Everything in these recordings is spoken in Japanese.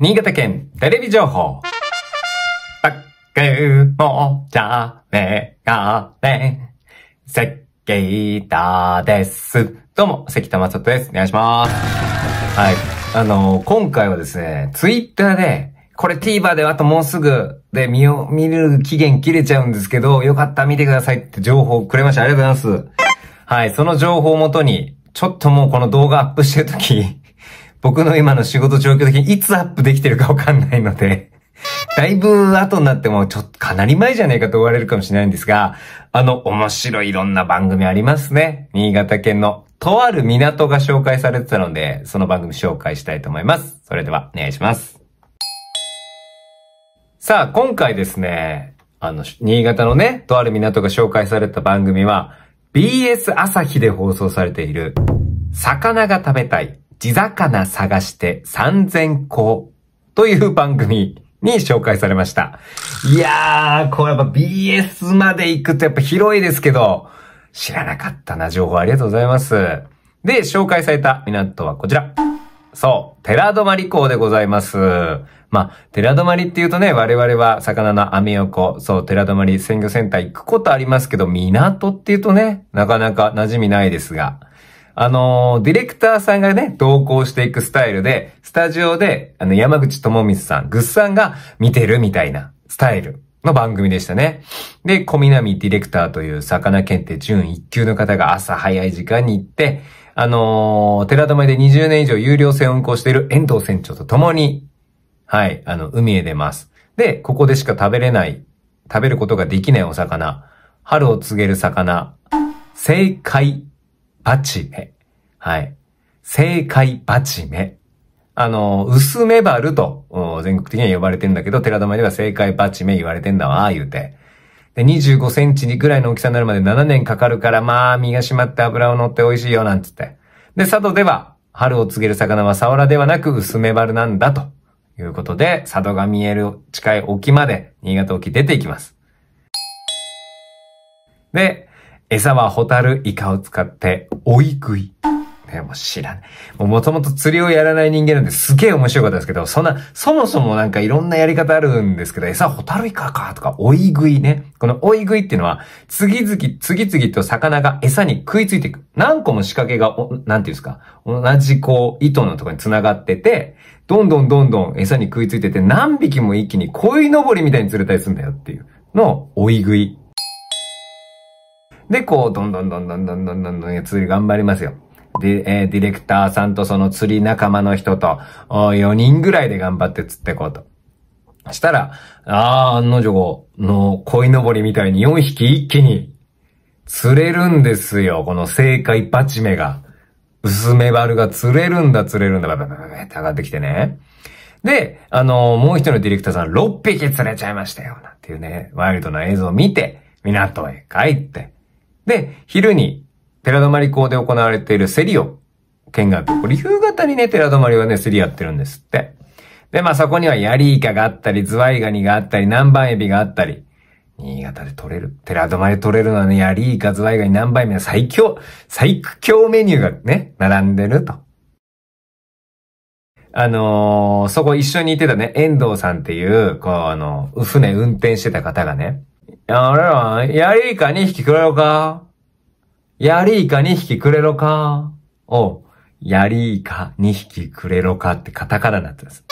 新潟県テレビ情報。バじゃもがね、せっけいたです。どうも、関田正人です。お願いします。はい。あの今回はですね、ツイッターで、これ TVer であともうすぐで見よ、見る期限切れちゃうんですけど、よかった見てくださいって情報くれました。ありがとうございます。はい、その情報をもとに、ちょっともうこの動画アップしてるとき、僕の今の仕事状況的にいつアップできてるかわかんないのでだいぶ後になっても、ちょっとかなり前じゃねえかと言われるかもしれないんですが、あの、面白いいろんな番組ありますね。新潟県の、とある港が紹介されてたので、その番組紹介したいと思います。それでは、お願いします。さあ、今回ですね、あの、新潟のね、とある港が紹介された番組は、BS 朝日で放送されている、魚が食べたい地魚探して3000個という番組に紹介されました。いやー、これやっぱ BS まで行くとやっぱ広いですけど、知らなかったな、情報ありがとうございます。で、紹介された港はこちら。そう、寺泊港でございます。まあ、寺泊っていうとね、我々は魚の網横、そう、寺泊鮮魚センター行くことありますけど、港っていうとね、なかなか馴染みないですが、あのディレクターさんがね、同行していくスタイルで、スタジオで、あの、山口智光さん、ぐっさんが見てるみたいなスタイルの番組でしたね。で、小南ディレクターという魚検定準一級の方が朝早い時間に行って、あの寺泊で20年以上有料船を運行している遠藤船長と共に、はい、あの、海へ出ます。で、ここでしか食べれない、食べることができないお魚、春を告げる魚、正解バチメ。はい。正解バチメ。あの、薄めバルと、全国的には呼ばれてんだけど、寺玉では正解バチメ言われてんだわ、言うて。で、25センチぐらいの大きさになるまで7年かかるから、まあ、身が締まって油を乗って美味しいよ、なんつって。で、佐渡では、春を告げる魚はサワラではなく薄めバルなんだ、ということで、佐渡が見える近い沖まで、新潟沖出ていきます。で、餌はホタルイカを使って、追い食い。ね、もう知らない。もともと釣りをやらない人間なんですげえ面白かったですけど、そんな、そもそもなんかいろんなやり方あるんですけど、餌ホタルイカかとか、追い食いね。この追い食いっていうのは、次々、次々と魚が餌に食いついていく。何個も仕掛けが、なんていうんですか、同じこう、糸のとこに繋がってて、どんどんどんどん餌に食いついてて、何匹も一気に鯉のぼりみたいに釣れたりするんだよっていうのを、追い食いで、こう、どんどんどんどんどんどんどん釣り頑張りますよ。で、えー、ディレクターさんとその釣り仲間の人と、4人ぐらいで頑張って釣ってこうと。したら、ああ、案の定の鯉のぼりみたいに4匹一気に釣れるんですよ。この正解バチ目が。薄めバルが釣れるんだ、釣れるんだ、バババババって上がってきてね。で、あのー、もう一人のディレクターさん、6匹釣れちゃいましたよ、なんていうね、ワイルドな映像を見て、港へ帰って、で、昼に、寺泊校で行われているセリを見学。これ夕方にね、寺泊はね、セリやってるんですって。で、まあそこにはヤリイカがあったり、ズワイガニがあったり、南蛮エビがあったり。新潟で取れる。寺泊で取れるのはね、ヤリイカ、ズワイガニ、南蛮エビの最強、最強メニューがね、並んでると。あのー、そこ一緒に行ってたね、遠藤さんっていう、こう、あの、船運転してた方がね、や、俺ら、ヤリイカ2匹くれろかヤリイカ2匹くれろかおヤリイカ2匹くれろかってカタカナになってます。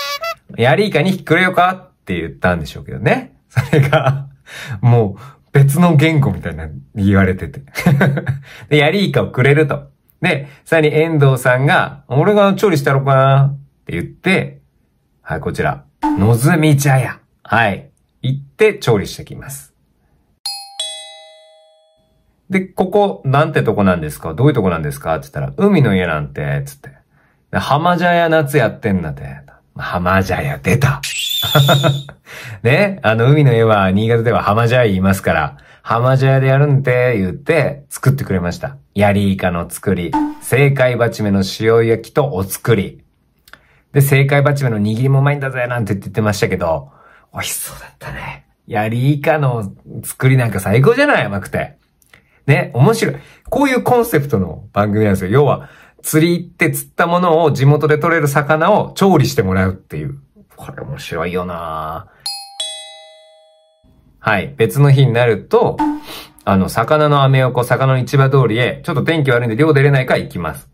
ヤリイカ2匹くれよかって言ったんでしょうけどね。それが、もう、別の言語みたいな言われてて で、ヤリイカをくれると。で、さらに遠藤さんが、俺が調理したろかなって言って、はい、こちら。のずみ茶屋。はい。行って調理してきます。で、ここ、なんてとこなんですかどういうとこなんですかって言ったら、海の家なんて、つって。で浜茶屋夏やってんだって。浜茶屋出た。ね、あの、海の家は、新潟では浜茶屋言いますから、浜茶屋でやるんて、言って、作ってくれました。ヤリイカの作り、正解鉢目の塩焼きとお作り。で、正解鉢目の握りもうまいんだぜ、なんて言ってましたけど、美味しそうだったね。ヤリイカの作りなんか最高じゃない甘くて。ね、面白い。こういうコンセプトの番組なんですよ。要は、釣り行って釣ったものを地元で取れる魚を調理してもらうっていう。これ面白いよなはい。別の日になると、あの、魚のアメ横、魚の市場通りへ、ちょっと天気悪いんで量出れないから行きます。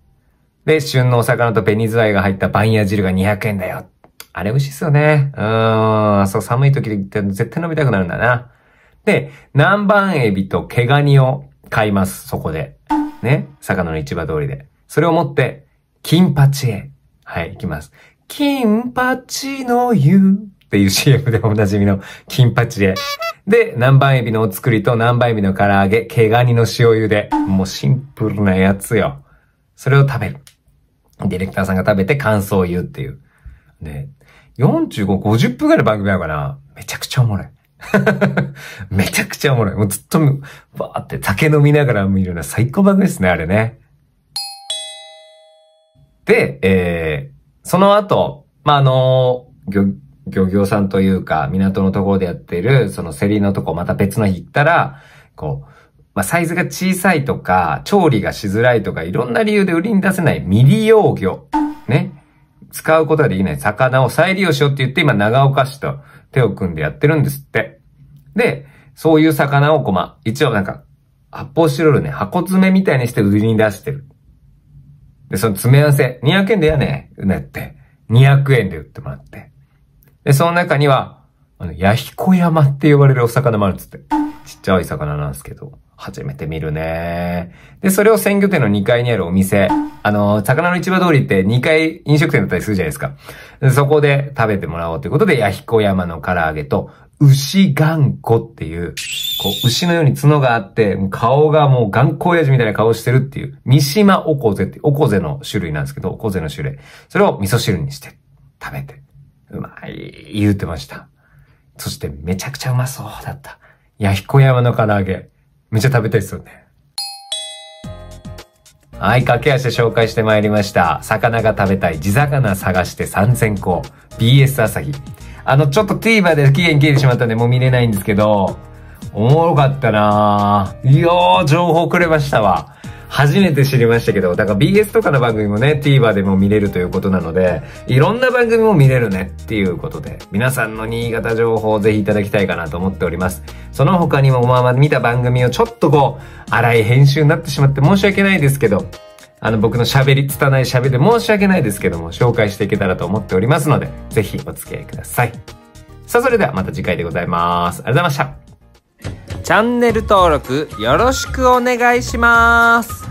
で、旬のお魚と紅ズワイが入ったバンヤ汁が200円だよ。あれ美味しいっすよね。うーん、そう寒い時で絶対飲みたくなるんだな。で、南蛮エビと毛ガニを買います、そこで。ね。坂野の市場通りで。それを持って、金八へ。はい、行きます。金八の湯っていう CM でおなじみの金八へ。で、南蛮エビのお作りと南蛮エビの唐揚げ、毛ガニの塩茹で。もうシンプルなやつよ。それを食べる。ディレクターさんが食べて感想を言うっていう。で、45、50分ぐらいの番組あるかなめちゃくちゃおもろい。めちゃくちゃおもろい。もうずっと、わーって酒飲みながら見るの最高版ですね、あれね。で、えー、その後、まあ、あのー、漁業さんというか、港のところでやってる、そのセリのとこ、また別の日行ったら、こう、まあ、サイズが小さいとか、調理がしづらいとか、いろんな理由で売りに出せない未利用魚。ね。使うことができない魚を再利用しようって言って、今長岡市と手を組んでやってるんですって。で、そういう魚をこま、一応なんか、発泡スチロールね、箱詰めみたいにして売りに出してる。で、その詰め合わせ、200円でやね、うねって、200円で売ってもらって。で、その中には、あの、ヤヒコ山って呼ばれるお魚もあるんですって。ちっちゃい魚なんですけど、初めて見るね。で、それを鮮魚店の2階にあるお店、あの、魚の市場通りって2階飲食店だったりするじゃないですか。そこで食べてもらおうということで、弥彦山の唐揚げと、牛頑固っていう、こう、牛のように角があって、顔がもう頑固親父みたいな顔してるっていう、三島おこぜって、おこぜの種類なんですけど、おこぜの種類。それを味噌汁にして、食べて、うまい、言うてました。そしてめちゃくちゃうまそうだった。弥彦山の唐揚げ。めっちゃ食べたいっすよね。はい、駆け足で紹介してまいりました。魚が食べたい、地魚探して3000個。BS 朝日。あの、ちょっと TVer で期限切れてしまったんで、もう見れないんですけど、おもろかったなぁ。いやー、情報くれましたわ。初めて知りましたけど、だから BS とかの番組もね、TVer でも見れるということなので、いろんな番組も見れるねっていうことで、皆さんの新潟情報をぜひいただきたいかなと思っております。その他にも、まあまあ見た番組をちょっとこう、荒い編集になってしまって申し訳ないですけど、あの僕の喋り、拙い喋りで申し訳ないですけども、紹介していけたらと思っておりますので、ぜひお付き合いください。さあ、それではまた次回でございます。ありがとうございました。チャンネル登録よろしくお願いします。